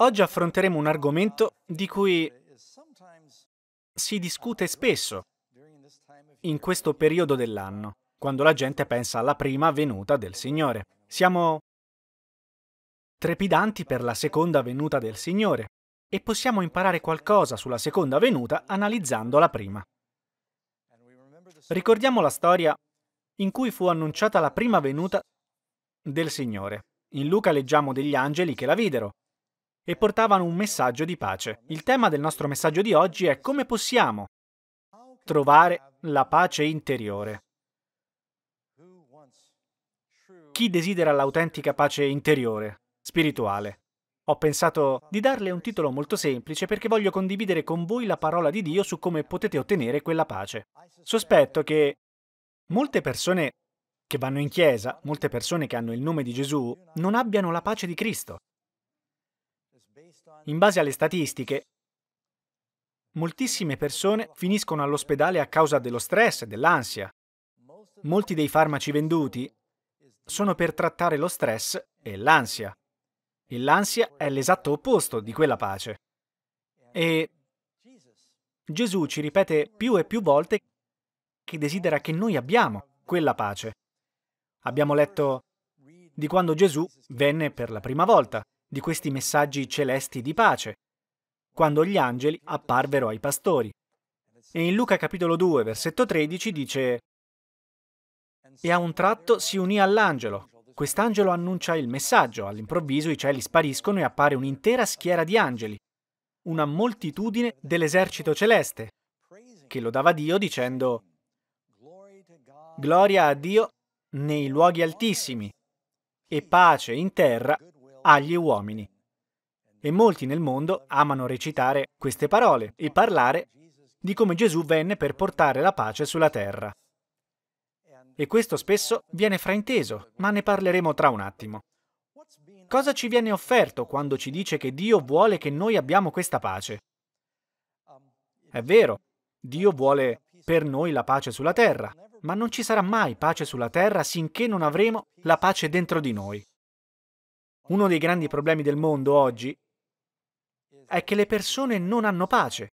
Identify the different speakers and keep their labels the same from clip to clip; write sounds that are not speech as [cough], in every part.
Speaker 1: Oggi affronteremo un argomento di cui si discute spesso in questo periodo dell'anno, quando la gente pensa alla prima venuta del Signore. Siamo trepidanti per la seconda venuta del Signore e possiamo imparare qualcosa sulla seconda venuta analizzando la prima. Ricordiamo la storia in cui fu annunciata la prima venuta del Signore. In Luca leggiamo degli angeli che la videro, e portavano un messaggio di pace. Il tema del nostro messaggio di oggi è come possiamo trovare la pace interiore. Chi desidera l'autentica pace interiore, spirituale? Ho pensato di darle un titolo molto semplice perché voglio condividere con voi la parola di Dio su come potete ottenere quella pace. Sospetto che molte persone che vanno in chiesa, molte persone che hanno il nome di Gesù, non abbiano la pace di Cristo. In base alle statistiche, moltissime persone finiscono all'ospedale a causa dello stress e dell'ansia. Molti dei farmaci venduti sono per trattare lo stress e l'ansia. E l'ansia è l'esatto opposto di quella pace. E Gesù ci ripete più e più volte che desidera che noi abbiamo quella pace. Abbiamo letto di quando Gesù venne per la prima volta di questi messaggi celesti di pace, quando gli angeli apparvero ai pastori. E in Luca capitolo 2, versetto 13 dice, E a un tratto si unì all'angelo. Quest'angelo annuncia il messaggio, all'improvviso i cieli spariscono e appare un'intera schiera di angeli, una moltitudine dell'esercito celeste, che lo dava Dio dicendo, Gloria a Dio nei luoghi altissimi e pace in terra agli uomini. E molti nel mondo amano recitare queste parole e parlare di come Gesù venne per portare la pace sulla terra. E questo spesso viene frainteso, ma ne parleremo tra un attimo. Cosa ci viene offerto quando ci dice che Dio vuole che noi abbiamo questa pace? È vero, Dio vuole per noi la pace sulla terra, ma non ci sarà mai pace sulla terra sinché non avremo la pace dentro di noi. Uno dei grandi problemi del mondo oggi è che le persone non hanno pace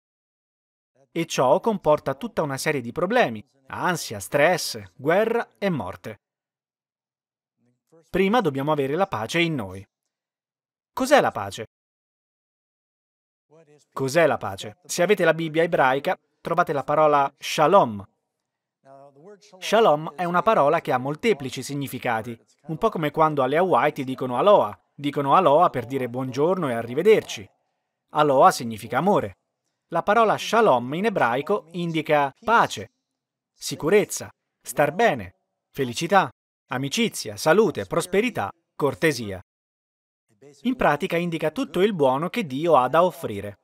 Speaker 1: e ciò comporta tutta una serie di problemi, ansia, stress, guerra e morte. Prima dobbiamo avere la pace in noi. Cos'è la pace? Cos'è la pace? Se avete la Bibbia ebraica, trovate la parola shalom, Shalom è una parola che ha molteplici significati, un po' come quando alle Hawaii ti dicono aloha, dicono aloha per dire buongiorno e arrivederci. Aloha significa amore. La parola shalom in ebraico indica pace, sicurezza, star bene, felicità, amicizia, salute, prosperità, cortesia. In pratica indica tutto il buono che Dio ha da offrire.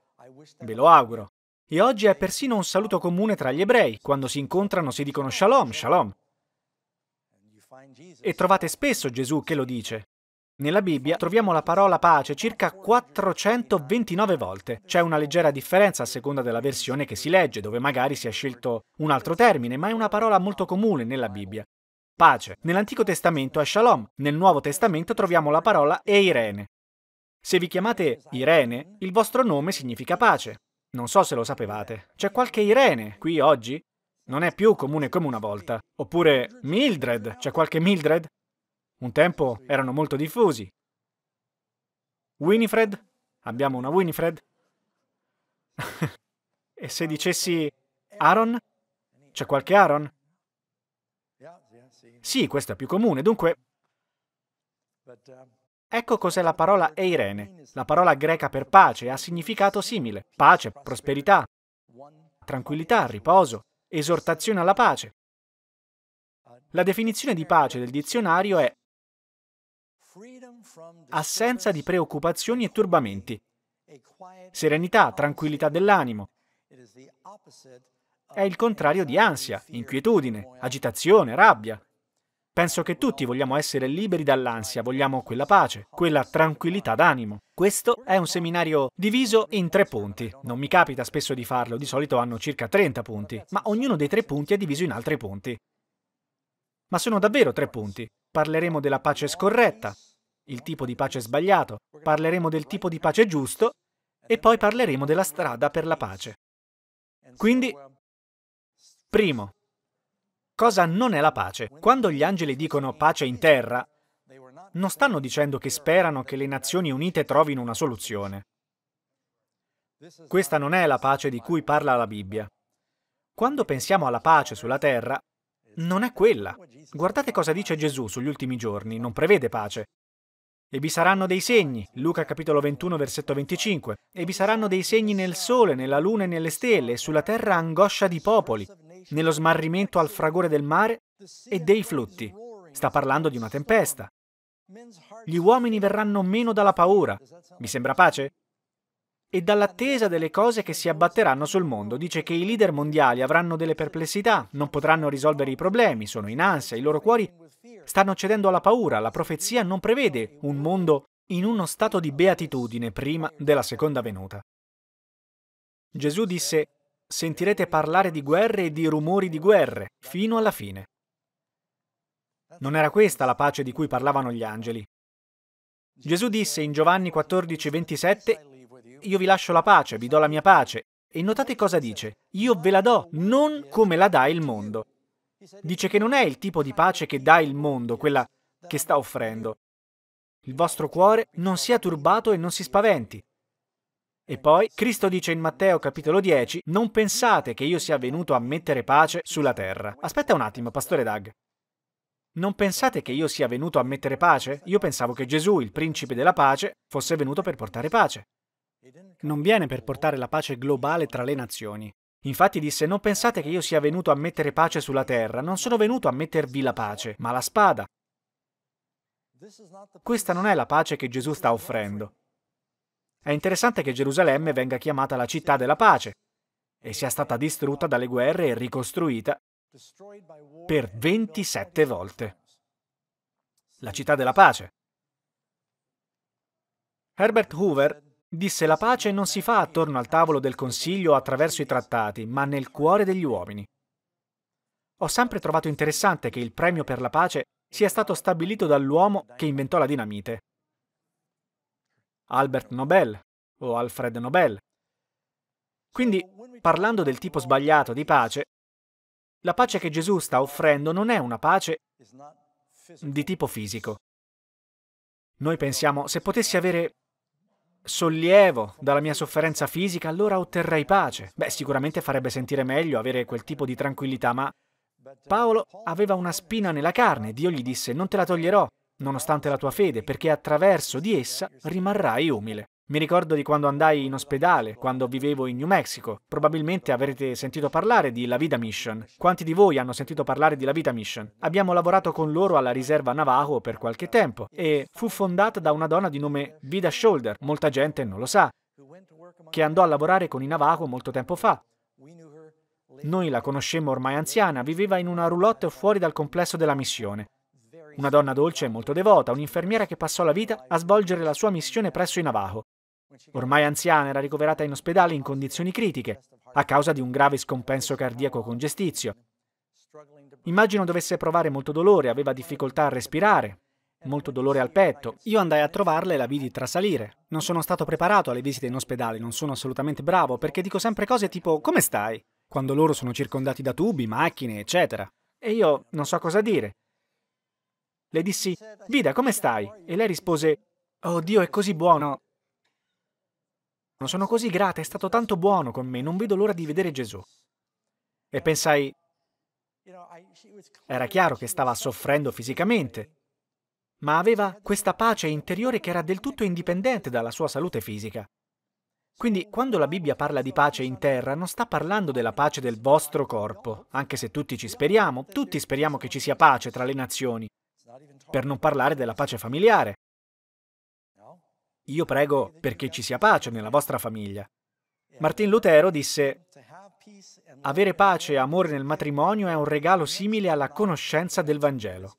Speaker 1: Ve lo auguro. E oggi è persino un saluto comune tra gli ebrei. Quando si incontrano si dicono shalom, shalom. E trovate spesso Gesù che lo dice. Nella Bibbia troviamo la parola pace circa 429 volte. C'è una leggera differenza a seconda della versione che si legge, dove magari si è scelto un altro termine, ma è una parola molto comune nella Bibbia. Pace. Nell'Antico Testamento è shalom, nel Nuovo Testamento troviamo la parola eirene. Se vi chiamate Irene, il vostro nome significa pace. Non so se lo sapevate. C'è qualche Irene qui oggi? Non è più comune come una volta. Oppure Mildred. C'è qualche Mildred? Un tempo erano molto diffusi. Winifred? Abbiamo una Winifred? [laughs] e se dicessi Aaron? C'è qualche Aaron? Sì, questa è più comune, dunque... Ecco cos'è la parola Eirene, la parola greca per pace, ha significato simile, pace, prosperità, tranquillità, riposo, esortazione alla pace. La definizione di pace del dizionario è assenza di preoccupazioni e turbamenti, serenità, tranquillità dell'animo. È il contrario di ansia, inquietudine, agitazione, rabbia, Penso che tutti vogliamo essere liberi dall'ansia, vogliamo quella pace, quella tranquillità d'animo. Questo è un seminario diviso in tre punti. Non mi capita spesso di farlo, di solito hanno circa 30 punti, ma ognuno dei tre punti è diviso in altri punti. Ma sono davvero tre punti. Parleremo della pace scorretta, il tipo di pace sbagliato, parleremo del tipo di pace giusto e poi parleremo della strada per la pace. Quindi, primo, Cosa non è la pace? Quando gli angeli dicono pace in terra, non stanno dicendo che sperano che le Nazioni Unite trovino una soluzione. Questa non è la pace di cui parla la Bibbia. Quando pensiamo alla pace sulla terra, non è quella. Guardate cosa dice Gesù sugli ultimi giorni, non prevede pace. E vi saranno dei segni, Luca capitolo 21 versetto 25, e vi saranno dei segni nel sole, nella luna e nelle stelle, e sulla terra angoscia di popoli, nello smarrimento al fragore del mare e dei flutti. Sta parlando di una tempesta. Gli uomini verranno meno dalla paura, mi sembra pace? E dall'attesa delle cose che si abbatteranno sul mondo. Dice che i leader mondiali avranno delle perplessità, non potranno risolvere i problemi, sono in ansia, i loro cuori stanno cedendo alla paura. La profezia non prevede un mondo in uno stato di beatitudine prima della seconda venuta. Gesù disse, sentirete parlare di guerre e di rumori di guerre, fino alla fine. Non era questa la pace di cui parlavano gli angeli. Gesù disse in Giovanni 14, 27, Io vi lascio la pace, vi do la mia pace. E notate cosa dice, Io ve la do, non come la dà il mondo. Dice che non è il tipo di pace che dà il mondo, quella che sta offrendo. Il vostro cuore non sia turbato e non si spaventi. E poi Cristo dice in Matteo capitolo 10, non pensate che io sia venuto a mettere pace sulla terra. Aspetta un attimo, pastore Doug. Non pensate che io sia venuto a mettere pace? Io pensavo che Gesù, il principe della pace, fosse venuto per portare pace. Non viene per portare la pace globale tra le nazioni. Infatti disse, non pensate che io sia venuto a mettere pace sulla terra, non sono venuto a mettervi la pace, ma la spada. Questa non è la pace che Gesù sta offrendo. È interessante che Gerusalemme venga chiamata la città della pace e sia stata distrutta dalle guerre e ricostruita per 27 volte. La città della pace. Herbert Hoover disse la pace non si fa attorno al tavolo del Consiglio o attraverso i trattati, ma nel cuore degli uomini. Ho sempre trovato interessante che il premio per la pace sia stato stabilito dall'uomo che inventò la dinamite, Albert Nobel o Alfred Nobel. Quindi, parlando del tipo sbagliato di pace, la pace che Gesù sta offrendo non è una pace di tipo fisico. Noi pensiamo, se potessi avere sollievo dalla mia sofferenza fisica, allora otterrei pace. Beh, sicuramente farebbe sentire meglio avere quel tipo di tranquillità, ma Paolo aveva una spina nella carne, Dio gli disse, non te la toglierò, nonostante la tua fede, perché attraverso di essa rimarrai umile. Mi ricordo di quando andai in ospedale, quando vivevo in New Mexico. Probabilmente avrete sentito parlare di La Vida Mission. Quanti di voi hanno sentito parlare di La Vida Mission? Abbiamo lavorato con loro alla riserva Navajo per qualche tempo e fu fondata da una donna di nome Vida Shoulder, molta gente non lo sa, che andò a lavorare con i Navajo molto tempo fa. Noi la conoscemmo ormai anziana, viveva in una roulotte fuori dal complesso della missione una donna dolce e molto devota, un'infermiera che passò la vita a svolgere la sua missione presso i Navajo. Ormai anziana era ricoverata in ospedale in condizioni critiche, a causa di un grave scompenso cardiaco congestizio. Immagino dovesse provare molto dolore, aveva difficoltà a respirare, molto dolore al petto. Io andai a trovarla e la vidi trasalire. Non sono stato preparato alle visite in ospedale, non sono assolutamente bravo, perché dico sempre cose tipo come stai? Quando loro sono circondati da tubi, macchine, eccetera. E io non so cosa dire. Le dissi, Vida, come stai? E lei rispose, Oh Dio, è così buono. Non Sono così grata, è stato tanto buono con me, non vedo l'ora di vedere Gesù. E pensai, era chiaro che stava soffrendo fisicamente, ma aveva questa pace interiore che era del tutto indipendente dalla sua salute fisica. Quindi quando la Bibbia parla di pace in terra non sta parlando della pace del vostro corpo, anche se tutti ci speriamo, tutti speriamo che ci sia pace tra le nazioni, per non parlare della pace familiare. Io prego perché ci sia pace nella vostra famiglia. Martin Lutero disse, avere pace e amore nel matrimonio è un regalo simile alla conoscenza del Vangelo.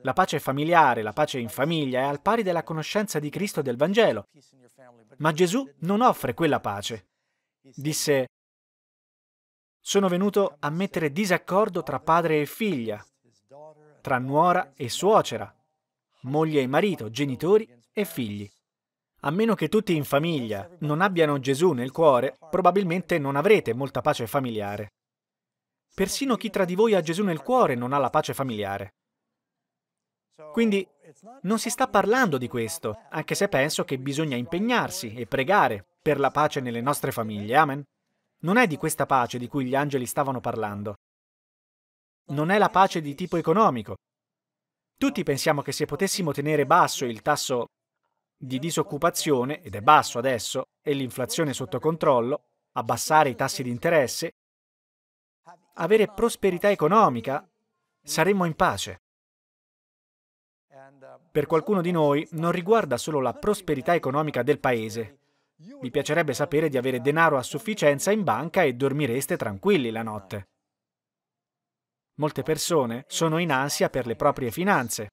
Speaker 1: La pace familiare, la pace in famiglia è al pari della conoscenza di Cristo del Vangelo. Ma Gesù non offre quella pace. Disse, sono venuto a mettere disaccordo tra padre e figlia, tra nuora e suocera, moglie e marito, genitori e figli. A meno che tutti in famiglia non abbiano Gesù nel cuore, probabilmente non avrete molta pace familiare. Persino chi tra di voi ha Gesù nel cuore non ha la pace familiare. Quindi non si sta parlando di questo, anche se penso che bisogna impegnarsi e pregare per la pace nelle nostre famiglie. Amen. Non è di questa pace di cui gli angeli stavano parlando non è la pace di tipo economico. Tutti pensiamo che se potessimo tenere basso il tasso di disoccupazione, ed è basso adesso, e l'inflazione sotto controllo, abbassare i tassi di interesse, avere prosperità economica, saremmo in pace. Per qualcuno di noi non riguarda solo la prosperità economica del paese. Vi piacerebbe sapere di avere denaro a sufficienza in banca e dormireste tranquilli la notte. Molte persone sono in ansia per le proprie finanze.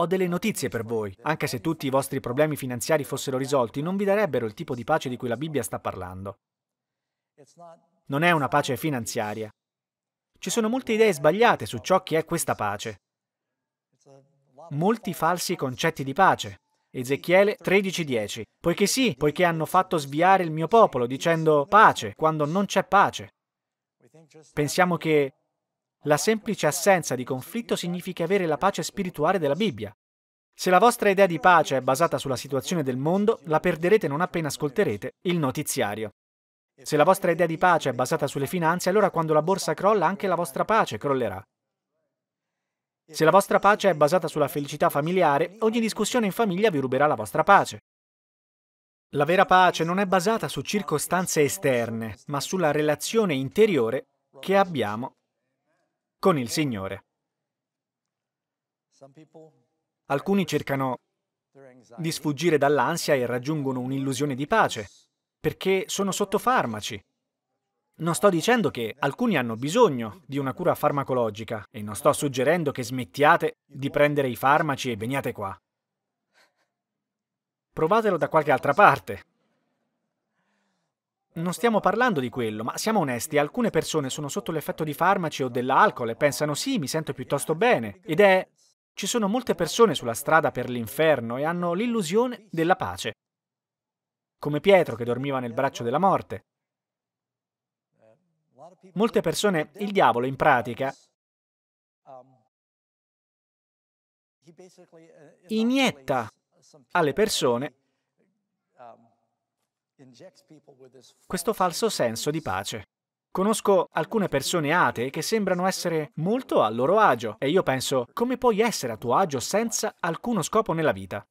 Speaker 1: Ho delle notizie per voi. Anche se tutti i vostri problemi finanziari fossero risolti, non vi darebbero il tipo di pace di cui la Bibbia sta parlando. Non è una pace finanziaria. Ci sono molte idee sbagliate su ciò che è questa pace. Molti falsi concetti di pace. Ezechiele 13:10. Poiché sì, poiché hanno fatto sviare il mio popolo dicendo pace quando non c'è pace. Pensiamo che la semplice assenza di conflitto significa avere la pace spirituale della Bibbia. Se la vostra idea di pace è basata sulla situazione del mondo, la perderete non appena ascolterete il notiziario. Se la vostra idea di pace è basata sulle finanze, allora quando la borsa crolla anche la vostra pace crollerà. Se la vostra pace è basata sulla felicità familiare, ogni discussione in famiglia vi ruberà la vostra pace. La vera pace non è basata su circostanze esterne, ma sulla relazione interiore che abbiamo con il Signore. Alcuni cercano di sfuggire dall'ansia e raggiungono un'illusione di pace, perché sono sotto farmaci. Non sto dicendo che alcuni hanno bisogno di una cura farmacologica e non sto suggerendo che smettiate di prendere i farmaci e veniate qua. Provatelo da qualche altra parte, non stiamo parlando di quello, ma siamo onesti, alcune persone sono sotto l'effetto di farmaci o dell'alcol e pensano sì, mi sento piuttosto bene. Ed è... Ci sono molte persone sulla strada per l'inferno e hanno l'illusione della pace. Come Pietro che dormiva nel braccio della morte. Molte persone, il diavolo in pratica, inietta alle persone questo falso senso di pace. Conosco alcune persone atee che sembrano essere molto a loro agio e io penso, come puoi essere a tuo agio senza alcuno scopo nella vita?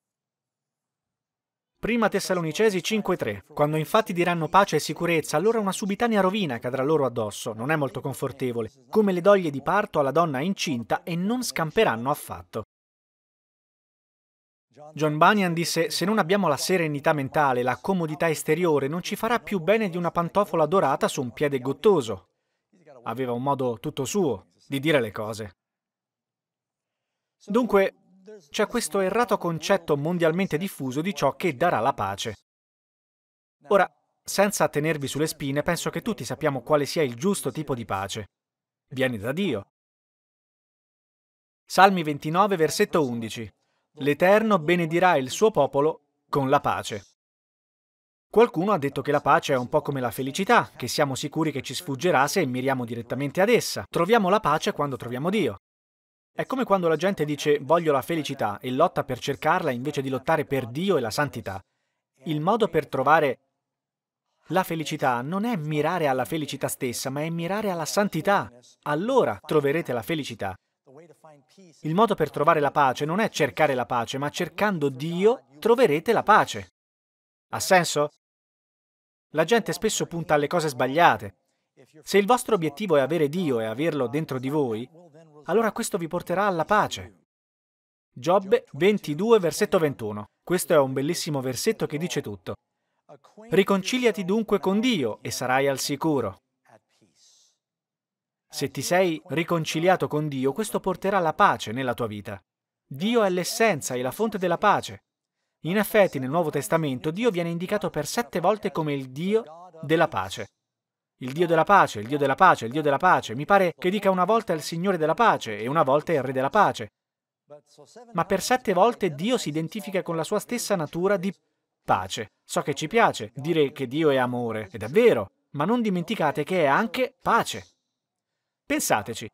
Speaker 1: Prima Tessalonicesi 5.3. Quando infatti diranno pace e sicurezza, allora una subitanea rovina cadrà loro addosso, non è molto confortevole, come le doglie di parto alla donna incinta e non scamperanno affatto. John Bunyan disse, se non abbiamo la serenità mentale, la comodità esteriore, non ci farà più bene di una pantofola dorata su un piede gottoso. Aveva un modo tutto suo di dire le cose. Dunque, c'è questo errato concetto mondialmente diffuso di ciò che darà la pace. Ora, senza tenervi sulle spine, penso che tutti sappiamo quale sia il giusto tipo di pace. Viene da Dio. Salmi 29, versetto 11. L'Eterno benedirà il suo popolo con la pace. Qualcuno ha detto che la pace è un po' come la felicità, che siamo sicuri che ci sfuggerà se miriamo direttamente ad essa. Troviamo la pace quando troviamo Dio. È come quando la gente dice voglio la felicità e lotta per cercarla invece di lottare per Dio e la santità. Il modo per trovare la felicità non è mirare alla felicità stessa, ma è mirare alla santità. Allora troverete la felicità. Il modo per trovare la pace non è cercare la pace, ma cercando Dio troverete la pace. Ha senso? La gente spesso punta alle cose sbagliate. Se il vostro obiettivo è avere Dio e averlo dentro di voi, allora questo vi porterà alla pace. Giobbe 22, versetto 21. Questo è un bellissimo versetto che dice tutto. Riconciliati dunque con Dio e sarai al sicuro. Se ti sei riconciliato con Dio, questo porterà la pace nella tua vita. Dio è l'essenza e la fonte della pace. In effetti, nel Nuovo Testamento, Dio viene indicato per sette volte come il Dio della pace. Il Dio della pace, il Dio della pace, il Dio della pace. Mi pare che dica una volta il Signore della pace e una volta il Re della pace. Ma per sette volte Dio si identifica con la sua stessa natura di pace. So che ci piace dire che Dio è amore, ed è vero, ma non dimenticate che è anche pace. Pensateci,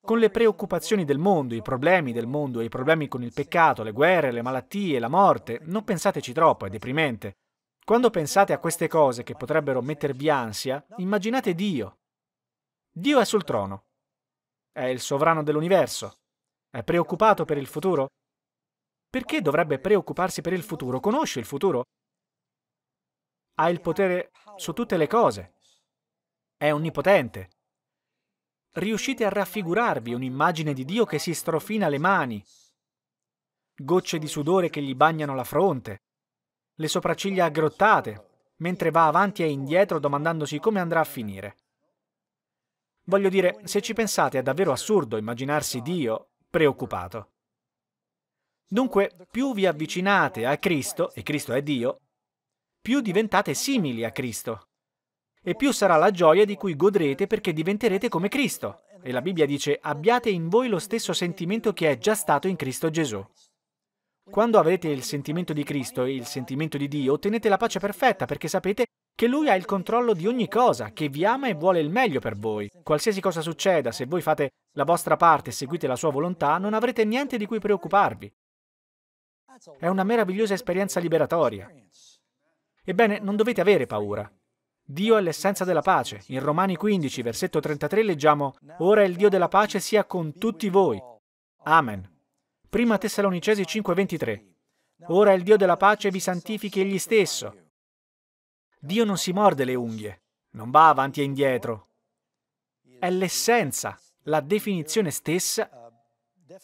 Speaker 1: con le preoccupazioni del mondo, i problemi del mondo, e i problemi con il peccato, le guerre, le malattie, la morte, non pensateci troppo, è deprimente. Quando pensate a queste cose che potrebbero mettervi ansia, immaginate Dio. Dio è sul trono. È il sovrano dell'universo. È preoccupato per il futuro? Perché dovrebbe preoccuparsi per il futuro? Conosce il futuro? Ha il potere su tutte le cose. È onnipotente riuscite a raffigurarvi un'immagine di Dio che si strofina le mani, gocce di sudore che gli bagnano la fronte, le sopracciglia aggrottate, mentre va avanti e indietro domandandosi come andrà a finire. Voglio dire, se ci pensate è davvero assurdo immaginarsi Dio preoccupato. Dunque, più vi avvicinate a Cristo, e Cristo è Dio, più diventate simili a Cristo e più sarà la gioia di cui godrete perché diventerete come Cristo. E la Bibbia dice, abbiate in voi lo stesso sentimento che è già stato in Cristo Gesù. Quando avrete il sentimento di Cristo e il sentimento di Dio, ottenete la pace perfetta perché sapete che Lui ha il controllo di ogni cosa, che vi ama e vuole il meglio per voi. Qualsiasi cosa succeda, se voi fate la vostra parte e seguite la sua volontà, non avrete niente di cui preoccuparvi. È una meravigliosa esperienza liberatoria. Ebbene, non dovete avere paura. Dio è l'essenza della pace. In Romani 15, versetto 33 leggiamo, Ora il Dio della pace sia con tutti voi. Amen. Prima Tessalonicesi 5, 23. Ora il Dio della pace vi santifichi egli stesso. Dio non si morde le unghie, non va avanti e indietro. È l'essenza, la definizione stessa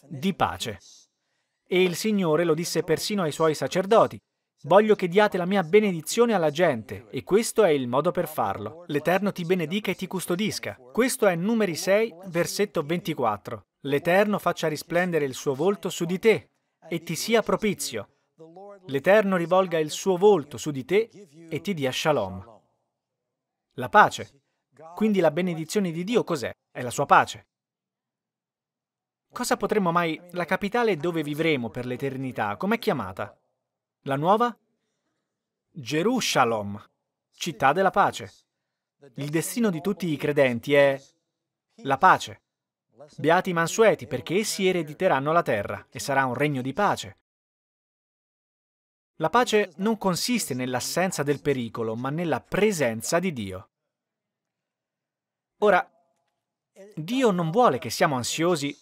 Speaker 1: di pace. E il Signore lo disse persino ai suoi sacerdoti. Voglio che diate la mia benedizione alla gente e questo è il modo per farlo. L'Eterno ti benedica e ti custodisca. Questo è numeri 6, versetto 24. L'Eterno faccia risplendere il suo volto su di te e ti sia propizio. L'Eterno rivolga il suo volto su di te e ti dia shalom. La pace. Quindi la benedizione di Dio cos'è? È la sua pace. Cosa potremmo mai... La capitale dove vivremo per l'eternità, com'è chiamata? La nuova? Gerusalem, città della pace. Il destino di tutti i credenti è la pace. Beati i mansueti, perché essi erediteranno la terra e sarà un regno di pace. La pace non consiste nell'assenza del pericolo, ma nella presenza di Dio. Ora, Dio non vuole che siamo ansiosi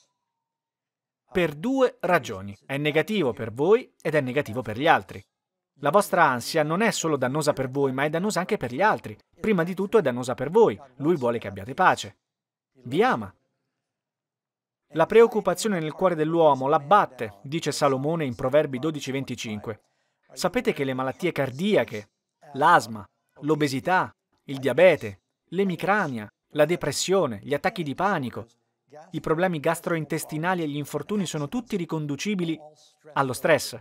Speaker 1: per due ragioni. È negativo per voi ed è negativo per gli altri. La vostra ansia non è solo dannosa per voi, ma è dannosa anche per gli altri. Prima di tutto è dannosa per voi. Lui vuole che abbiate pace. Vi ama. La preoccupazione nel cuore dell'uomo l'abbatte, dice Salomone in Proverbi 12:25. Sapete che le malattie cardiache, l'asma, l'obesità, il diabete, l'emicrania, la depressione, gli attacchi di panico, i problemi gastrointestinali e gli infortuni sono tutti riconducibili allo stress.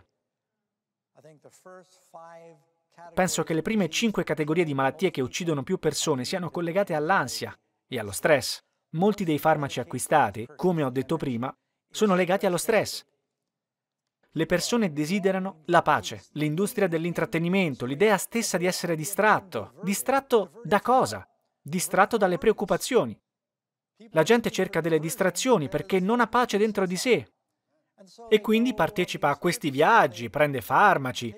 Speaker 1: Penso che le prime cinque categorie di malattie che uccidono più persone siano collegate all'ansia e allo stress. Molti dei farmaci acquistati, come ho detto prima, sono legati allo stress. Le persone desiderano la pace, l'industria dell'intrattenimento, l'idea stessa di essere distratto. Distratto da cosa? Distratto dalle preoccupazioni. La gente cerca delle distrazioni perché non ha pace dentro di sé e quindi partecipa a questi viaggi, prende farmaci,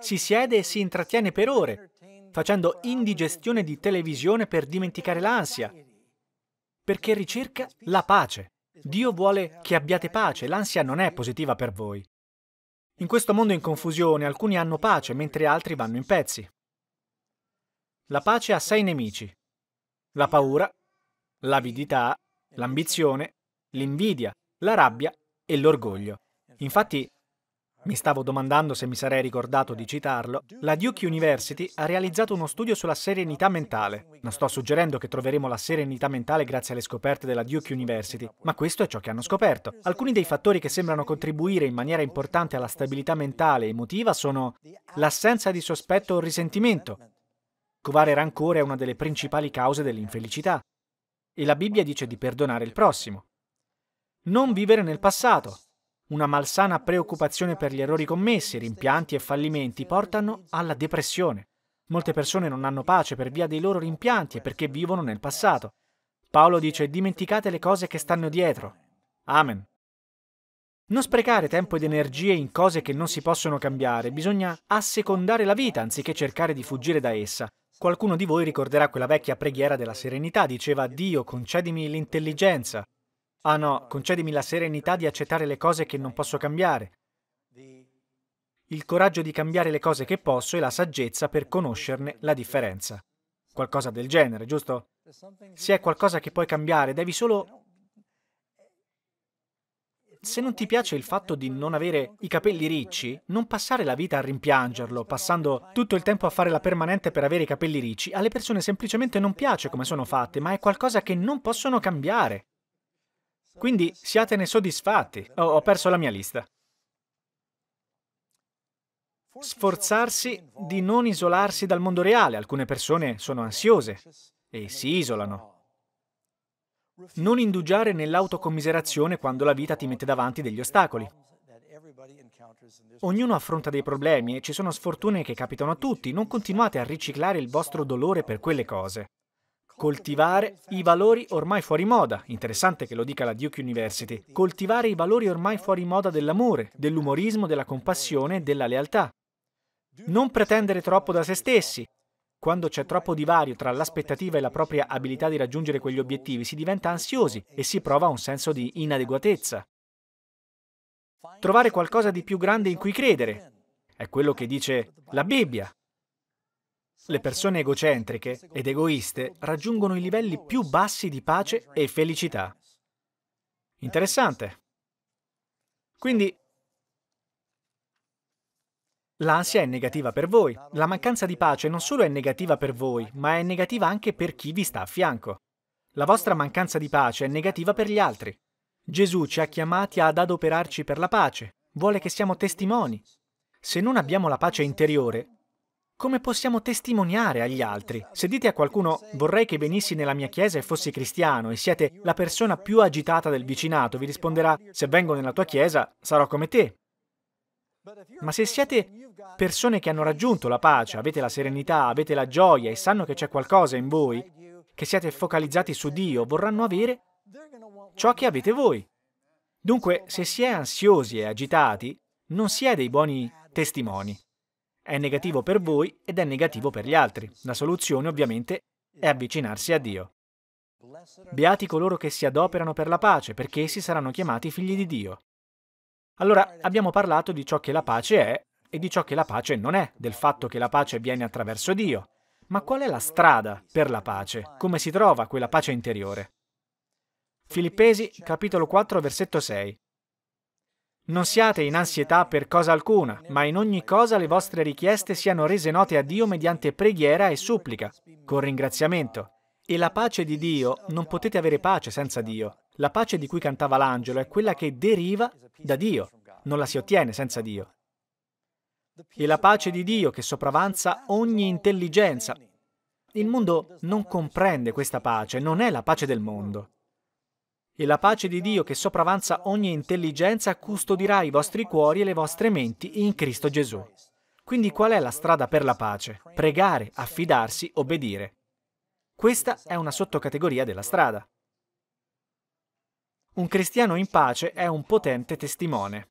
Speaker 1: si siede e si intrattiene per ore, facendo indigestione di televisione per dimenticare l'ansia, perché ricerca la pace. Dio vuole che abbiate pace, l'ansia non è positiva per voi. In questo mondo in confusione alcuni hanno pace mentre altri vanno in pezzi. La pace ha sei nemici. La paura, l'avidità, l'ambizione, l'invidia, la rabbia e l'orgoglio. Infatti, mi stavo domandando se mi sarei ricordato di citarlo, la Duke University ha realizzato uno studio sulla serenità mentale. Non sto suggerendo che troveremo la serenità mentale grazie alle scoperte della Duke University, ma questo è ciò che hanno scoperto. Alcuni dei fattori che sembrano contribuire in maniera importante alla stabilità mentale e emotiva sono l'assenza di sospetto o risentimento. Covare rancore è una delle principali cause dell'infelicità. E la Bibbia dice di perdonare il prossimo. Non vivere nel passato. Una malsana preoccupazione per gli errori commessi, rimpianti e fallimenti portano alla depressione. Molte persone non hanno pace per via dei loro rimpianti e perché vivono nel passato. Paolo dice dimenticate le cose che stanno dietro. Amen. Non sprecare tempo ed energie in cose che non si possono cambiare, bisogna assecondare la vita anziché cercare di fuggire da essa. Qualcuno di voi ricorderà quella vecchia preghiera della serenità, diceva Dio concedimi l'intelligenza. Ah no, concedimi la serenità di accettare le cose che non posso cambiare, il coraggio di cambiare le cose che posso e la saggezza per conoscerne la differenza. Qualcosa del genere, giusto? Se è qualcosa che puoi cambiare, devi solo se non ti piace il fatto di non avere i capelli ricci, non passare la vita a rimpiangerlo, passando tutto il tempo a fare la permanente per avere i capelli ricci, alle persone semplicemente non piace come sono fatte, ma è qualcosa che non possono cambiare. Quindi siatene soddisfatti. Oh, ho perso la mia lista. Sforzarsi di non isolarsi dal mondo reale. Alcune persone sono ansiose e si isolano. Non indugiare nell'autocommiserazione quando la vita ti mette davanti degli ostacoli. Ognuno affronta dei problemi e ci sono sfortune che capitano a tutti, non continuate a riciclare il vostro dolore per quelle cose. Coltivare i valori ormai fuori moda, interessante che lo dica la Duke University, coltivare i valori ormai fuori moda dell'amore, dell'umorismo, della compassione e della lealtà. Non pretendere troppo da se stessi, quando c'è troppo divario tra l'aspettativa e la propria abilità di raggiungere quegli obiettivi, si diventa ansiosi e si prova un senso di inadeguatezza. Trovare qualcosa di più grande in cui credere è quello che dice la Bibbia. Le persone egocentriche ed egoiste raggiungono i livelli più bassi di pace e felicità. Interessante. Quindi L'ansia è negativa per voi. La mancanza di pace non solo è negativa per voi, ma è negativa anche per chi vi sta a fianco. La vostra mancanza di pace è negativa per gli altri. Gesù ci ha chiamati ad adoperarci per la pace. Vuole che siamo testimoni. Se non abbiamo la pace interiore, come possiamo testimoniare agli altri? Se dite a qualcuno vorrei che venissi nella mia chiesa e fossi cristiano e siete la persona più agitata del vicinato, vi risponderà se vengo nella tua chiesa sarò come te. Ma se siete persone che hanno raggiunto la pace, avete la serenità, avete la gioia e sanno che c'è qualcosa in voi, che siete focalizzati su Dio, vorranno avere ciò che avete voi. Dunque, se si è ansiosi e agitati, non si è dei buoni testimoni. È negativo per voi ed è negativo per gli altri. La soluzione, ovviamente, è avvicinarsi a Dio. Beati coloro che si adoperano per la pace, perché essi saranno chiamati figli di Dio. Allora, abbiamo parlato di ciò che la pace è e di ciò che la pace non è, del fatto che la pace viene attraverso Dio. Ma qual è la strada per la pace? Come si trova quella pace interiore? Filippesi capitolo 4 versetto 6. Non siate in ansietà per cosa alcuna, ma in ogni cosa le vostre richieste siano rese note a Dio mediante preghiera e supplica, con ringraziamento. E la pace di Dio, non potete avere pace senza Dio. La pace di cui cantava l'angelo è quella che deriva da Dio, non la si ottiene senza Dio. E la pace di Dio che sopravanza ogni intelligenza. Il mondo non comprende questa pace, non è la pace del mondo. E la pace di Dio che sopravanza ogni intelligenza custodirà i vostri cuori e le vostre menti in Cristo Gesù. Quindi qual è la strada per la pace? Pregare, affidarsi, obbedire. Questa è una sottocategoria della strada. Un cristiano in pace è un potente testimone.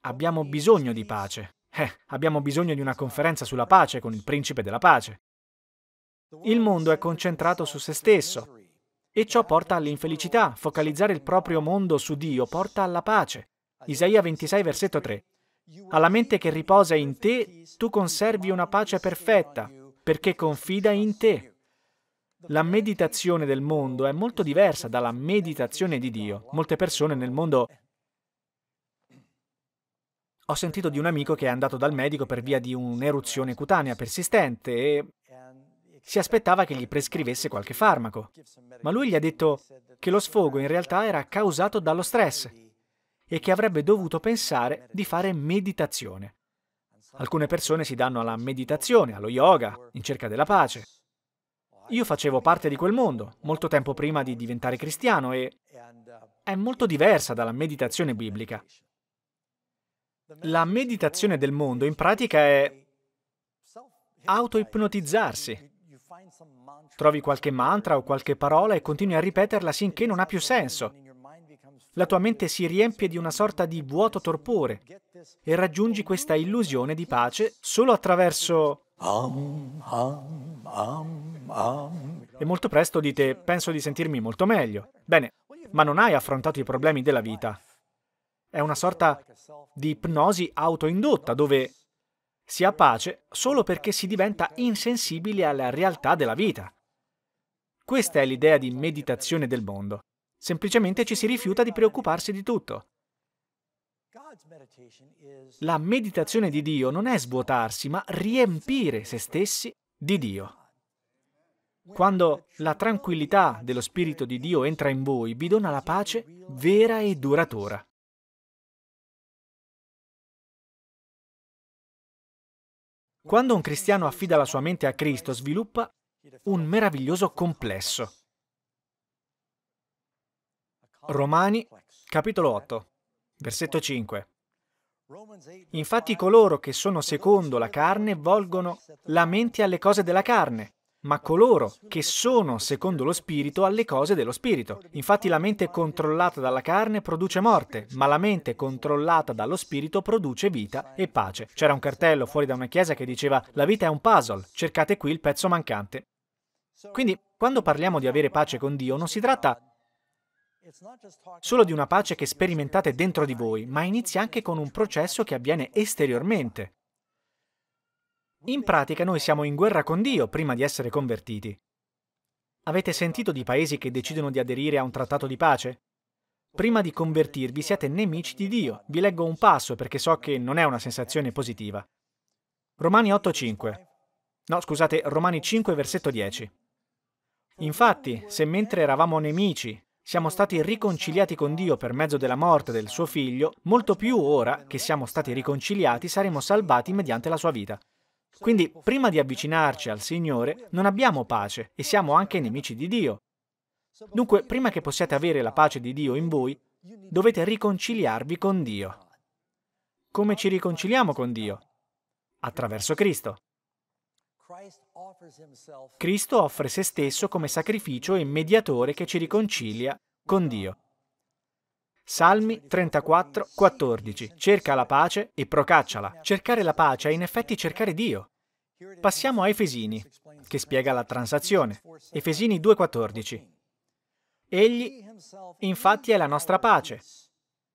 Speaker 1: Abbiamo bisogno di pace. Eh, abbiamo bisogno di una conferenza sulla pace con il principe della pace. Il mondo è concentrato su se stesso e ciò porta all'infelicità. Focalizzare il proprio mondo su Dio porta alla pace. Isaia 26, versetto 3. Alla mente che riposa in te, tu conservi una pace perfetta, perché confida in te. La meditazione del mondo è molto diversa dalla meditazione di Dio. Molte persone nel mondo... Ho sentito di un amico che è andato dal medico per via di un'eruzione cutanea persistente e si aspettava che gli prescrivesse qualche farmaco. Ma lui gli ha detto che lo sfogo in realtà era causato dallo stress e che avrebbe dovuto pensare di fare meditazione. Alcune persone si danno alla meditazione, allo yoga, in cerca della pace. Io facevo parte di quel mondo, molto tempo prima di diventare cristiano e è molto diversa dalla meditazione biblica. La meditazione del mondo in pratica è autoipnotizzarsi. Trovi qualche mantra o qualche parola e continui a ripeterla finché non ha più senso. La tua mente si riempie di una sorta di vuoto torpore e raggiungi questa illusione di pace solo attraverso Am, am, am, am. E molto presto dite, penso di sentirmi molto meglio. Bene, ma non hai affrontato i problemi della vita. È una sorta di ipnosi autoindotta dove si ha pace solo perché si diventa insensibili alla realtà della vita. Questa è l'idea di meditazione del mondo. Semplicemente ci si rifiuta di preoccuparsi di tutto. La meditazione di Dio non è svuotarsi, ma riempire se stessi di Dio. Quando la tranquillità dello Spirito di Dio entra in voi, vi dona la pace vera e duratura. Quando un cristiano affida la sua mente a Cristo, sviluppa un meraviglioso complesso. Romani, capitolo 8. Versetto 5. Infatti coloro che sono secondo la carne volgono la mente alle cose della carne, ma coloro che sono secondo lo Spirito alle cose dello Spirito. Infatti la mente controllata dalla carne produce morte, ma la mente controllata dallo Spirito produce vita e pace. C'era un cartello fuori da una chiesa che diceva la vita è un puzzle, cercate qui il pezzo mancante. Quindi, quando parliamo di avere pace con Dio, non si tratta solo di una pace che sperimentate dentro di voi, ma inizia anche con un processo che avviene esteriormente. In pratica noi siamo in guerra con Dio prima di essere convertiti. Avete sentito di paesi che decidono di aderire a un trattato di pace? Prima di convertirvi siete nemici di Dio. Vi leggo un passo perché so che non è una sensazione positiva. Romani 8:5. No, scusate, Romani 5 versetto 10. Infatti, se mentre eravamo nemici, siamo stati riconciliati con Dio per mezzo della morte del suo figlio, molto più ora che siamo stati riconciliati saremo salvati mediante la sua vita. Quindi, prima di avvicinarci al Signore, non abbiamo pace e siamo anche nemici di Dio. Dunque, prima che possiate avere la pace di Dio in voi, dovete riconciliarvi con Dio. Come ci riconciliamo con Dio? Attraverso Cristo. Cristo offre se stesso come sacrificio e mediatore che ci riconcilia con Dio. Salmi 34, 14. Cerca la pace e procacciala. Cercare la pace è in effetti cercare Dio. Passiamo a Efesini, che spiega la transazione. Efesini 2,14. Egli, infatti, è la nostra pace,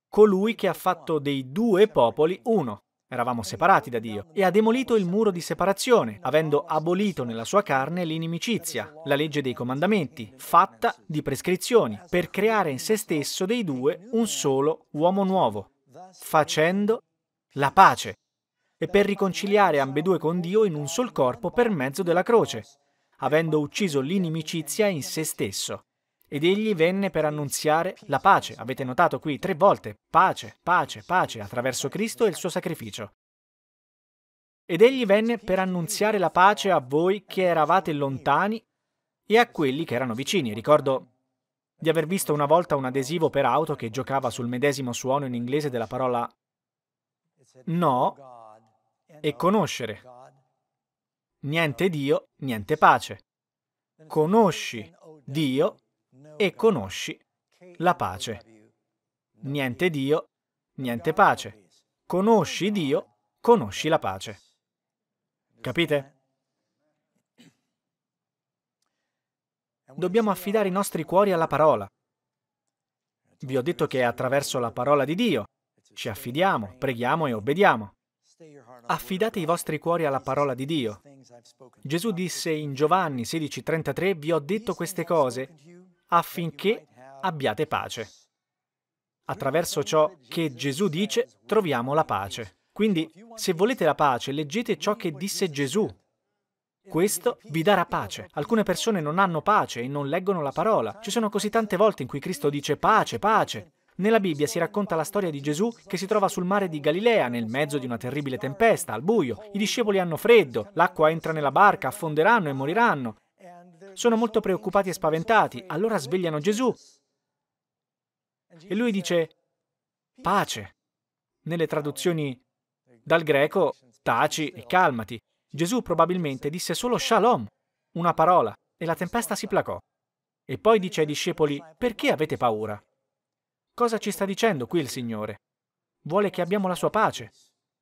Speaker 1: colui che ha fatto dei due popoli uno, Eravamo separati da Dio e ha demolito il muro di separazione, avendo abolito nella sua carne l'inimicizia, la legge dei comandamenti, fatta di prescrizioni, per creare in se stesso dei due un solo uomo nuovo, facendo la pace, e per riconciliare ambedue con Dio in un sol corpo per mezzo della croce, avendo ucciso l'inimicizia in se stesso. Ed egli venne per annunziare la pace. Avete notato qui tre volte pace, pace, pace attraverso Cristo e il suo sacrificio. Ed egli venne per annunziare la pace a voi che eravate lontani e a quelli che erano vicini. Ricordo di aver visto una volta un adesivo per auto che giocava sul medesimo suono in inglese della parola no e conoscere. Niente Dio, niente pace. Conosci Dio e conosci la pace. Niente Dio, niente pace. Conosci Dio, conosci la pace. Capite? Dobbiamo affidare i nostri cuori alla parola. Vi ho detto che è attraverso la parola di Dio. Ci affidiamo, preghiamo e obbediamo. Affidate i vostri cuori alla parola di Dio. Gesù disse in Giovanni 16:33, vi ho detto queste cose affinché abbiate pace. Attraverso ciò che Gesù dice troviamo la pace. Quindi, se volete la pace, leggete ciò che disse Gesù. Questo vi darà pace. Alcune persone non hanno pace e non leggono la parola. Ci sono così tante volte in cui Cristo dice pace, pace. Nella Bibbia si racconta la storia di Gesù che si trova sul mare di Galilea nel mezzo di una terribile tempesta, al buio. I discepoli hanno freddo, l'acqua entra nella barca, affonderanno e moriranno. Sono molto preoccupati e spaventati, allora svegliano Gesù. E lui dice, pace. Nelle traduzioni dal greco, taci e calmati. Gesù probabilmente disse solo shalom, una parola, e la tempesta si placò. E poi dice ai discepoli, perché avete paura? Cosa ci sta dicendo qui il Signore? Vuole che abbiamo la sua pace,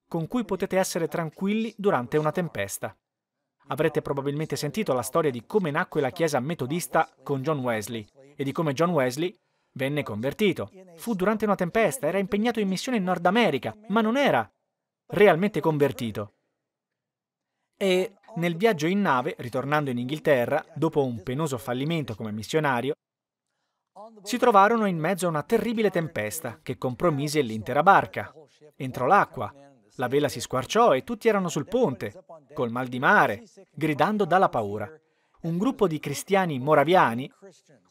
Speaker 1: con cui potete essere tranquilli durante una tempesta. Avrete probabilmente sentito la storia di come nacque la Chiesa metodista con John Wesley e di come John Wesley venne convertito. Fu durante una tempesta, era impegnato in missione in Nord America, ma non era realmente convertito. E nel viaggio in nave, ritornando in Inghilterra, dopo un penoso fallimento come missionario, si trovarono in mezzo a una terribile tempesta che compromise l'intera barca. Entrò l'acqua, la vela si squarciò e tutti erano sul ponte, col mal di mare, gridando dalla paura. Un gruppo di cristiani moraviani,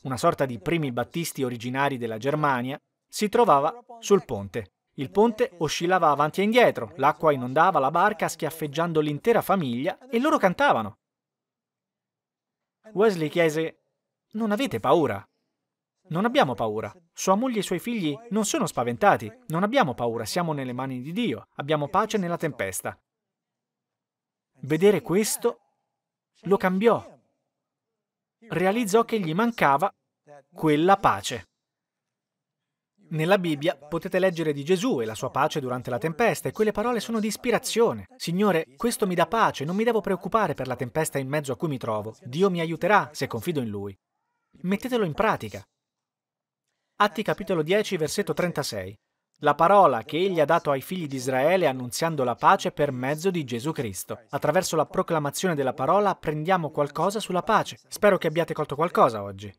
Speaker 1: una sorta di primi battisti originari della Germania, si trovava sul ponte. Il ponte oscillava avanti e indietro, l'acqua inondava la barca schiaffeggiando l'intera famiglia e loro cantavano. Wesley chiese, Non avete paura? Non abbiamo paura. Sua moglie e i suoi figli non sono spaventati. Non abbiamo paura, siamo nelle mani di Dio. Abbiamo pace nella tempesta. Vedere questo lo cambiò. Realizzò che gli mancava quella pace. Nella Bibbia potete leggere di Gesù e la sua pace durante la tempesta e quelle parole sono di ispirazione. Signore, questo mi dà pace, non mi devo preoccupare per la tempesta in mezzo a cui mi trovo. Dio mi aiuterà se confido in Lui. Mettetelo in pratica. Atti capitolo 10, versetto 36. La parola che egli ha dato ai figli di Israele annunziando la pace per mezzo di Gesù Cristo. Attraverso la proclamazione della parola apprendiamo qualcosa sulla pace. Spero che abbiate colto qualcosa oggi.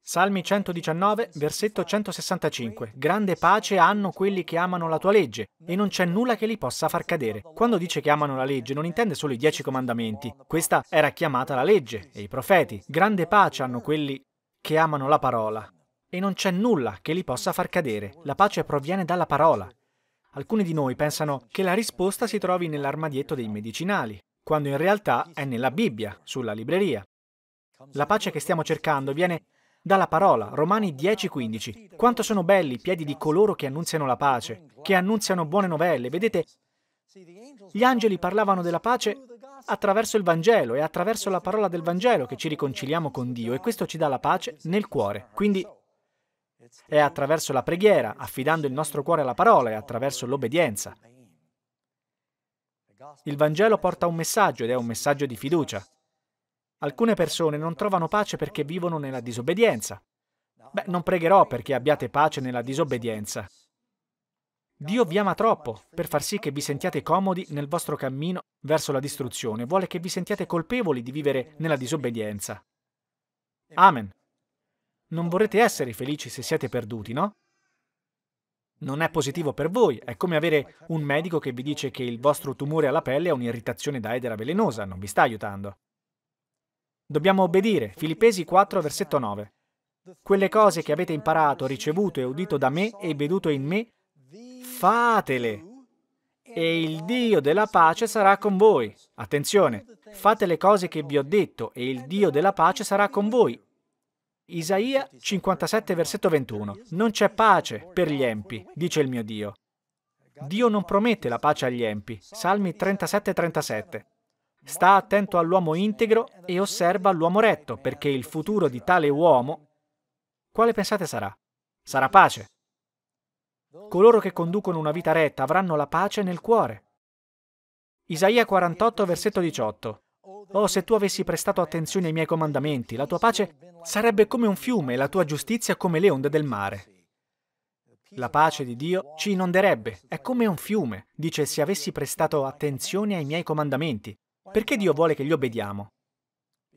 Speaker 1: Salmi 119, versetto 165. Grande pace hanno quelli che amano la tua legge, e non c'è nulla che li possa far cadere. Quando dice che amano la legge, non intende solo i dieci comandamenti. Questa era chiamata la legge e i profeti. Grande pace hanno quelli che amano la parola e non c'è nulla che li possa far cadere. La pace proviene dalla parola. Alcuni di noi pensano che la risposta si trovi nell'armadietto dei medicinali, quando in realtà è nella Bibbia, sulla libreria. La pace che stiamo cercando viene dalla parola, Romani 10:15. Quanto sono belli i piedi di coloro che annunziano la pace, che annunziano buone novelle. Vedete, gli angeli parlavano della pace attraverso il Vangelo e attraverso la parola del Vangelo che ci riconciliamo con Dio e questo ci dà la pace nel cuore. Quindi è attraverso la preghiera, affidando il nostro cuore alla parola e attraverso l'obbedienza. Il Vangelo porta un messaggio ed è un messaggio di fiducia. Alcune persone non trovano pace perché vivono nella disobbedienza. Beh, non pregherò perché abbiate pace nella disobbedienza. Dio vi ama troppo per far sì che vi sentiate comodi nel vostro cammino verso la distruzione. Vuole che vi sentiate colpevoli di vivere nella disobbedienza. Amen. Non vorrete essere felici se siete perduti, no? Non è positivo per voi, è come avere un medico che vi dice che il vostro tumore alla pelle è un'irritazione da edera velenosa, non vi sta aiutando. Dobbiamo obbedire, Filippesi 4, versetto 9. Quelle cose che avete imparato, ricevuto e udito da me e veduto in me, fatele. E il Dio della pace sarà con voi. Attenzione, fate le cose che vi ho detto e il Dio della pace sarà con voi. Isaia 57, versetto 21. Non c'è pace per gli empi, dice il mio Dio. Dio non promette la pace agli empi. Salmi 37, 37. Sta attento all'uomo integro e osserva l'uomo retto, perché il futuro di tale uomo, quale pensate sarà? Sarà pace. Coloro che conducono una vita retta avranno la pace nel cuore. Isaia 48, versetto 18. Oh, se tu avessi prestato attenzione ai miei comandamenti, la tua pace sarebbe come un fiume e la tua giustizia come le onde del mare. La pace di Dio ci inonderebbe, è come un fiume, dice se avessi prestato attenzione ai miei comandamenti. Perché Dio vuole che gli obbediamo?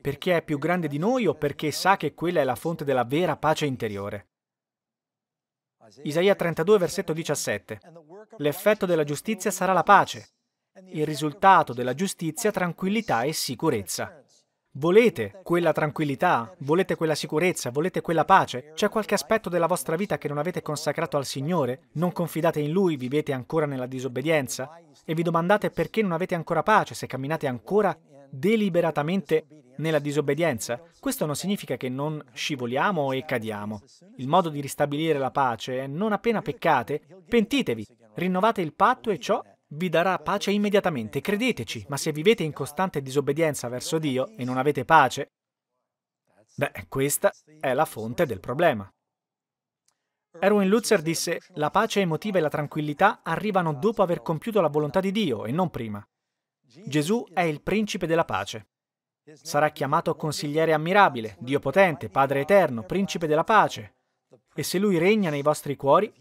Speaker 1: Perché è più grande di noi o perché sa che quella è la fonte della vera pace interiore? Isaia 32, versetto 17. L'effetto della giustizia sarà la pace, il risultato della giustizia, tranquillità e sicurezza. Volete quella tranquillità, volete quella sicurezza, volete quella pace? C'è qualche aspetto della vostra vita che non avete consacrato al Signore? Non confidate in Lui, vivete ancora nella disobbedienza? E vi domandate perché non avete ancora pace se camminate ancora deliberatamente nella disobbedienza? Questo non significa che non scivoliamo e cadiamo. Il modo di ristabilire la pace è non appena peccate, pentitevi, rinnovate il patto e ciò vi darà pace immediatamente, credeteci, ma se vivete in costante disobbedienza verso Dio e non avete pace, beh, questa è la fonte del problema. Erwin Lutzer disse, la pace emotiva e la tranquillità arrivano dopo aver compiuto la volontà di Dio e non prima. Gesù è il principe della pace. Sarà chiamato consigliere ammirabile, Dio potente, Padre eterno, principe della pace. E se lui regna nei vostri cuori,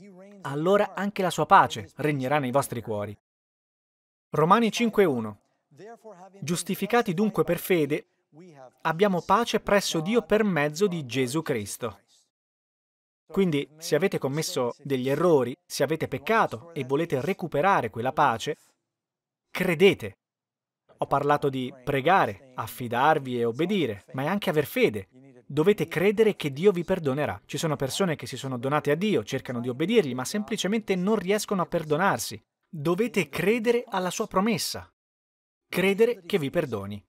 Speaker 1: allora anche la sua pace regnerà nei vostri cuori. Romani 5.1. Giustificati dunque per fede, abbiamo pace presso Dio per mezzo di Gesù Cristo. Quindi, se avete commesso degli errori, se avete peccato e volete recuperare quella pace, credete. Ho parlato di pregare, affidarvi e obbedire, ma è anche aver fede. Dovete credere che Dio vi perdonerà. Ci sono persone che si sono donate a Dio, cercano di obbedirgli, ma semplicemente non riescono a perdonarsi dovete credere alla sua promessa, credere che vi perdoni.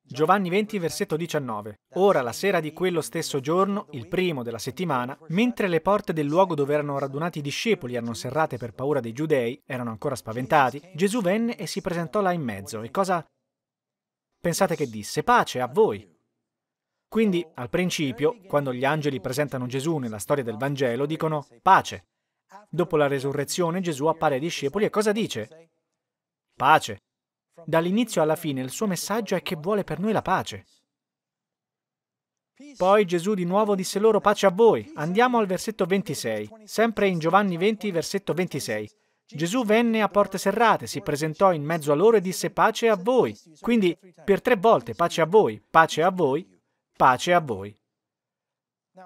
Speaker 1: Giovanni 20, versetto 19. Ora, la sera di quello stesso giorno, il primo della settimana, mentre le porte del luogo dove erano radunati i discepoli erano serrate per paura dei giudei, erano ancora spaventati, Gesù venne e si presentò là in mezzo. E cosa pensate che disse? Pace a voi. Quindi, al principio, quando gli angeli presentano Gesù nella storia del Vangelo, dicono pace. Dopo la resurrezione Gesù appare ai discepoli e cosa dice? Pace. Dall'inizio alla fine il suo messaggio è che vuole per noi la pace. Poi Gesù di nuovo disse loro pace a voi. Andiamo al versetto 26, sempre in Giovanni 20, versetto 26. Gesù venne a porte serrate, si presentò in mezzo a loro e disse pace a voi. Quindi per tre volte pace a voi, pace a voi, pace a voi.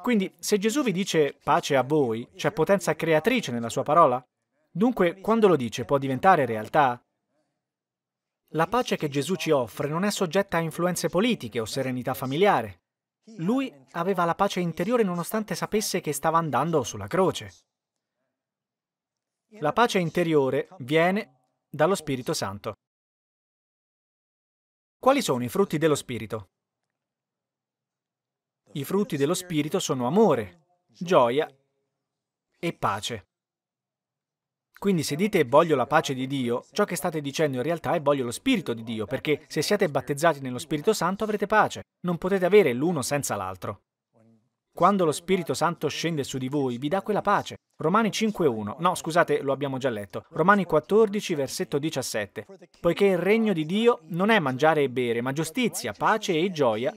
Speaker 1: Quindi, se Gesù vi dice pace a voi, c'è potenza creatrice nella sua parola? Dunque, quando lo dice, può diventare realtà? La pace che Gesù ci offre non è soggetta a influenze politiche o serenità familiare. Lui aveva la pace interiore nonostante sapesse che stava andando sulla croce. La pace interiore viene dallo Spirito Santo. Quali sono i frutti dello Spirito? I frutti dello Spirito sono amore, gioia e pace. Quindi se dite voglio la pace di Dio, ciò che state dicendo in realtà è voglio lo Spirito di Dio, perché se siete battezzati nello Spirito Santo avrete pace. Non potete avere l'uno senza l'altro. Quando lo Spirito Santo scende su di voi, vi dà quella pace. Romani 5.1. No, scusate, lo abbiamo già letto. Romani 14, versetto 17. Poiché il regno di Dio non è mangiare e bere, ma giustizia, pace e gioia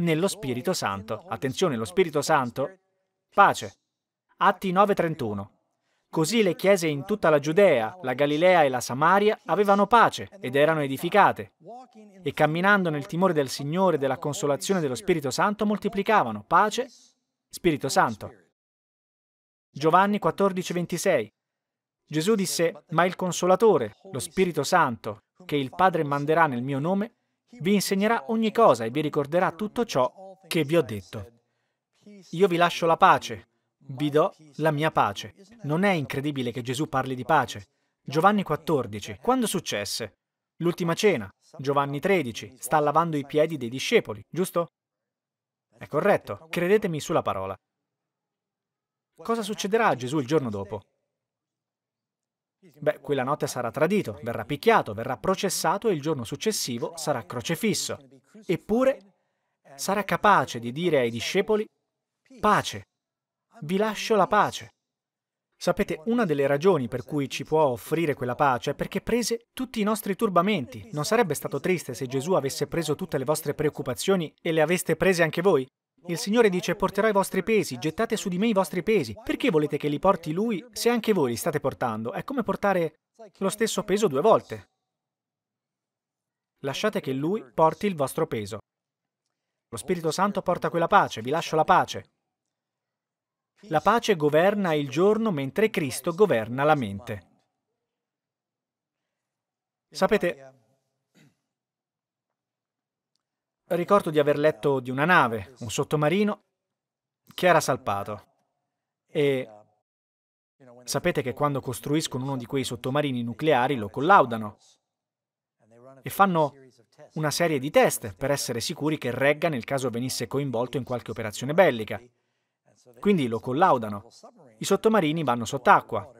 Speaker 1: nello Spirito Santo. Attenzione, lo Spirito Santo, pace. Atti 9:31. Così le chiese in tutta la Giudea, la Galilea e la Samaria avevano pace ed erano edificate. E camminando nel timore del Signore e della consolazione dello Spirito Santo moltiplicavano pace, Spirito Santo. Giovanni 14:26. Gesù disse, ma il consolatore, lo Spirito Santo, che il Padre manderà nel mio nome, vi insegnerà ogni cosa e vi ricorderà tutto ciò che vi ho detto. Io vi lascio la pace, vi do la mia pace. Non è incredibile che Gesù parli di pace. Giovanni 14, quando successe? L'ultima cena, Giovanni 13, sta lavando i piedi dei discepoli, giusto? È corretto, credetemi sulla parola. Cosa succederà a Gesù il giorno dopo? Beh, quella notte sarà tradito, verrà picchiato, verrà processato e il giorno successivo sarà crocefisso. Eppure sarà capace di dire ai discepoli, pace, vi lascio la pace. Sapete, una delle ragioni per cui ci può offrire quella pace è perché prese tutti i nostri turbamenti. Non sarebbe stato triste se Gesù avesse preso tutte le vostre preoccupazioni e le aveste prese anche voi? Il Signore dice porterò i vostri pesi, gettate su di me i vostri pesi. Perché volete che li porti Lui se anche voi li state portando? È come portare lo stesso peso due volte. Lasciate che Lui porti il vostro peso. Lo Spirito Santo porta quella pace, vi lascio la pace. La pace governa il giorno mentre Cristo governa la mente. Sapete, Ricordo di aver letto di una nave, un sottomarino, che era salpato. E sapete che quando costruiscono uno di quei sottomarini nucleari lo collaudano e fanno una serie di test per essere sicuri che regga nel caso venisse coinvolto in qualche operazione bellica. Quindi lo collaudano. I sottomarini vanno sott'acqua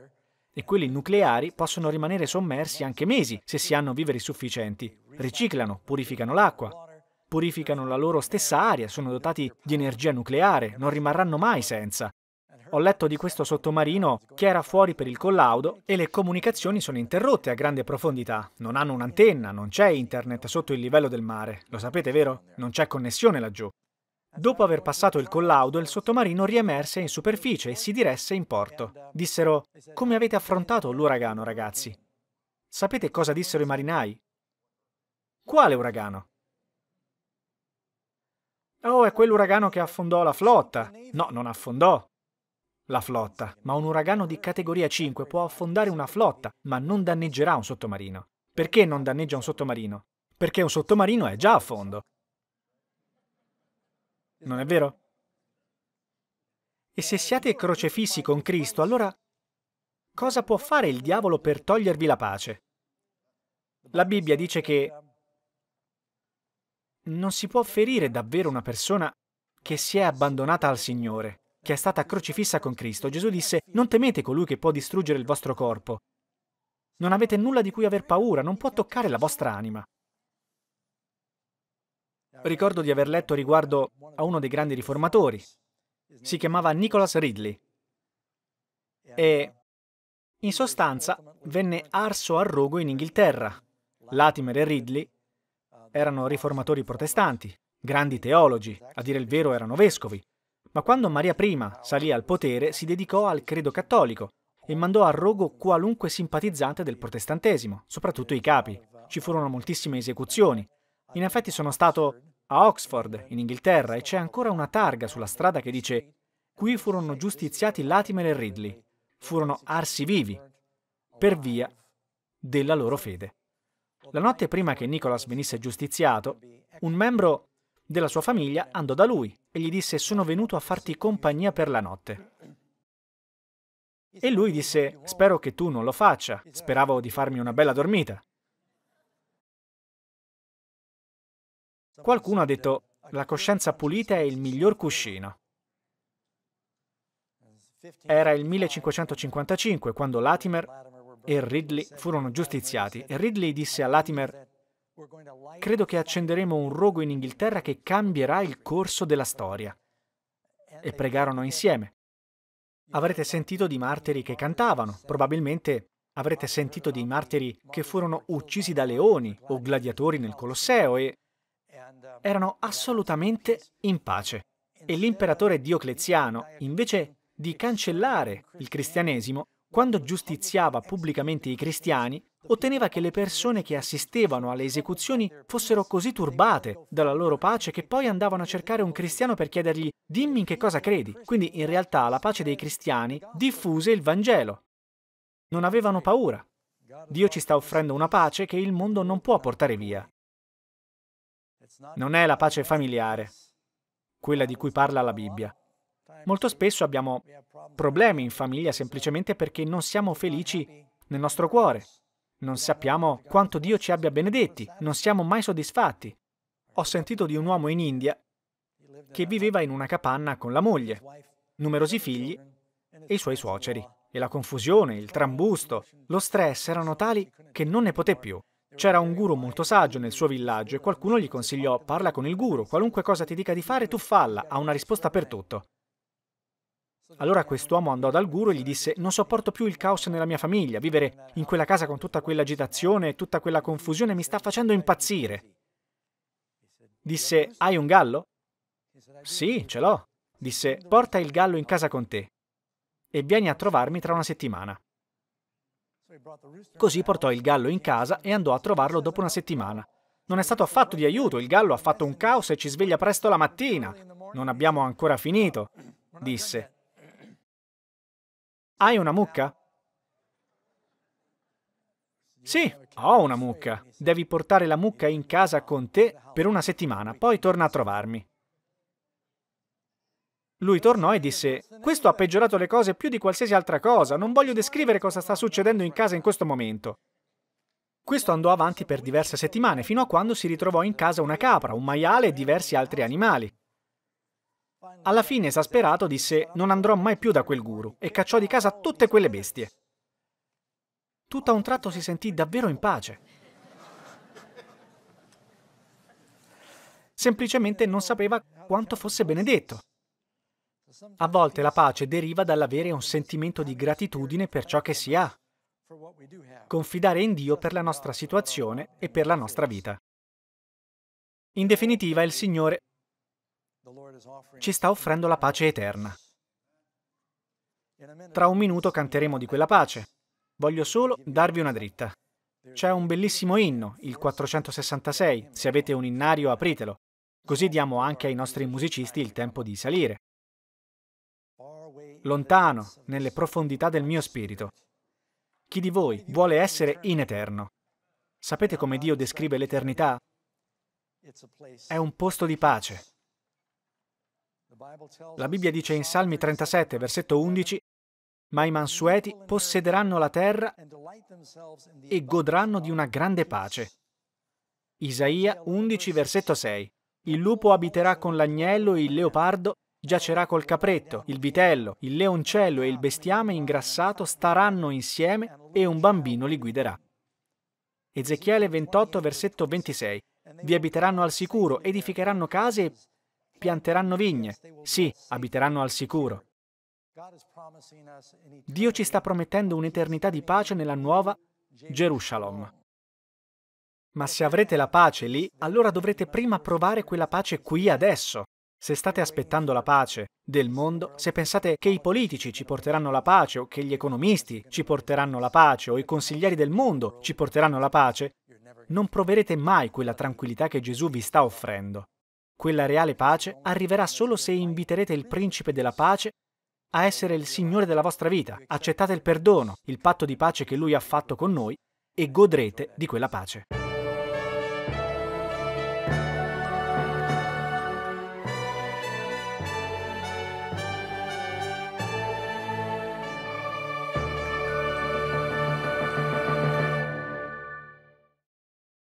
Speaker 1: e quelli nucleari possono rimanere sommersi anche mesi se si hanno viveri sufficienti. Riciclano, purificano l'acqua purificano la loro stessa aria, sono dotati di energia nucleare, non rimarranno mai senza. Ho letto di questo sottomarino che era fuori per il collaudo e le comunicazioni sono interrotte a grande profondità. Non hanno un'antenna, non c'è internet sotto il livello del mare. Lo sapete, vero? Non c'è connessione laggiù. Dopo aver passato il collaudo, il sottomarino riemerse in superficie e si diresse in porto. Dissero, come avete affrontato l'uragano, ragazzi? Sapete cosa dissero i marinai? Quale uragano? Oh, è quell'uragano che affondò la flotta. No, non affondò la flotta, ma un uragano di categoria 5 può affondare una flotta, ma non danneggerà un sottomarino. Perché non danneggia un sottomarino? Perché un sottomarino è già a fondo. Non è vero? E se siate crocefissi con Cristo, allora cosa può fare il diavolo per togliervi la pace? La Bibbia dice che non si può ferire davvero una persona che si è abbandonata al Signore, che è stata crocifissa con Cristo. Gesù disse, non temete colui che può distruggere il vostro corpo. Non avete nulla di cui aver paura, non può toccare la vostra anima. Ricordo di aver letto riguardo a uno dei grandi riformatori. Si chiamava Nicholas Ridley. E in sostanza venne arso a rogo in Inghilterra. Latimer e Ridley erano riformatori protestanti, grandi teologi, a dire il vero erano vescovi. Ma quando Maria I salì al potere si dedicò al credo cattolico e mandò a rogo qualunque simpatizzante del protestantesimo, soprattutto i capi. Ci furono moltissime esecuzioni. In effetti sono stato a Oxford, in Inghilterra, e c'è ancora una targa sulla strada che dice «Qui furono giustiziati Latimer e Ridley. Furono arsi vivi per via della loro fede». La notte prima che Nicholas venisse giustiziato, un membro della sua famiglia andò da lui e gli disse sono venuto a farti compagnia per la notte. E lui disse spero che tu non lo faccia, speravo di farmi una bella dormita. Qualcuno ha detto la coscienza pulita è il miglior cuscino. Era il 1555 quando Latimer e Ridley furono giustiziati e Ridley disse a Latimer, credo che accenderemo un rogo in Inghilterra che cambierà il corso della storia. E pregarono insieme. Avrete sentito di martiri che cantavano, probabilmente avrete sentito di martiri che furono uccisi da leoni o gladiatori nel Colosseo e erano assolutamente in pace. E l'imperatore Diocleziano, invece di cancellare il cristianesimo, quando giustiziava pubblicamente i cristiani, otteneva che le persone che assistevano alle esecuzioni fossero così turbate dalla loro pace che poi andavano a cercare un cristiano per chiedergli dimmi in che cosa credi. Quindi in realtà la pace dei cristiani diffuse il Vangelo. Non avevano paura. Dio ci sta offrendo una pace che il mondo non può portare via. Non è la pace familiare, quella di cui parla la Bibbia. Molto spesso abbiamo problemi in famiglia semplicemente perché non siamo felici nel nostro cuore. Non sappiamo quanto Dio ci abbia benedetti, non siamo mai soddisfatti. Ho sentito di un uomo in India che viveva in una capanna con la moglie, numerosi figli e i suoi suoceri. E la confusione, il trambusto, lo stress erano tali che non ne poté più. C'era un guru molto saggio nel suo villaggio e qualcuno gli consigliò parla con il guru, qualunque cosa ti dica di fare tu falla, ha una risposta per tutto. Allora quest'uomo andò dal guru e gli disse, non sopporto più il caos nella mia famiglia, vivere in quella casa con tutta quell'agitazione e tutta quella confusione mi sta facendo impazzire. Disse, hai un gallo? Sì, ce l'ho. Disse, porta il gallo in casa con te e vieni a trovarmi tra una settimana. Così portò il gallo in casa e andò a trovarlo dopo una settimana. Non è stato affatto di aiuto, il gallo ha fatto un caos e ci sveglia presto la mattina. Non abbiamo ancora finito, disse. Hai una mucca? Sì, ho una mucca. Devi portare la mucca in casa con te per una settimana, poi torna a trovarmi. Lui tornò e disse, questo ha peggiorato le cose più di qualsiasi altra cosa, non voglio descrivere cosa sta succedendo in casa in questo momento. Questo andò avanti per diverse settimane, fino a quando si ritrovò in casa una capra, un maiale e diversi altri animali. Alla fine, esasperato, disse non andrò mai più da quel guru e cacciò di casa tutte quelle bestie. Tutto a un tratto si sentì davvero in pace. Semplicemente non sapeva quanto fosse benedetto. A volte la pace deriva dall'avere un sentimento di gratitudine per ciò che si ha, confidare in Dio per la nostra situazione e per la nostra vita. In definitiva, il Signore ci sta offrendo la pace eterna. Tra un minuto canteremo di quella pace. Voglio solo darvi una dritta. C'è un bellissimo inno, il 466. Se avete un innario apritelo, così diamo anche ai nostri musicisti il tempo di salire. Lontano, nelle profondità del mio spirito. Chi di voi vuole essere in eterno? Sapete come Dio descrive l'eternità? È un posto di pace, la Bibbia dice in Salmi 37, versetto 11, ma i mansueti possederanno la terra e godranno di una grande pace. Isaia 11, versetto 6. Il lupo abiterà con l'agnello e il leopardo giacerà col capretto, il vitello, il leoncello e il bestiame ingrassato staranno insieme e un bambino li guiderà. Ezechiele 28, versetto 26. Vi abiteranno al sicuro, edificheranno case e pianteranno vigne, sì, abiteranno al sicuro. Dio ci sta promettendo un'eternità di pace nella nuova Gerusalemme. Ma se avrete la pace lì, allora dovrete prima provare quella pace qui adesso. Se state aspettando la pace del mondo, se pensate che i politici ci porteranno la pace o che gli economisti ci porteranno la pace o i consiglieri del mondo ci porteranno la pace, non proverete mai quella tranquillità che Gesù vi sta offrendo. Quella reale pace arriverà solo se inviterete il principe della pace a essere il Signore della vostra vita, accettate il perdono, il patto di pace che Lui ha fatto con noi e godrete di quella pace.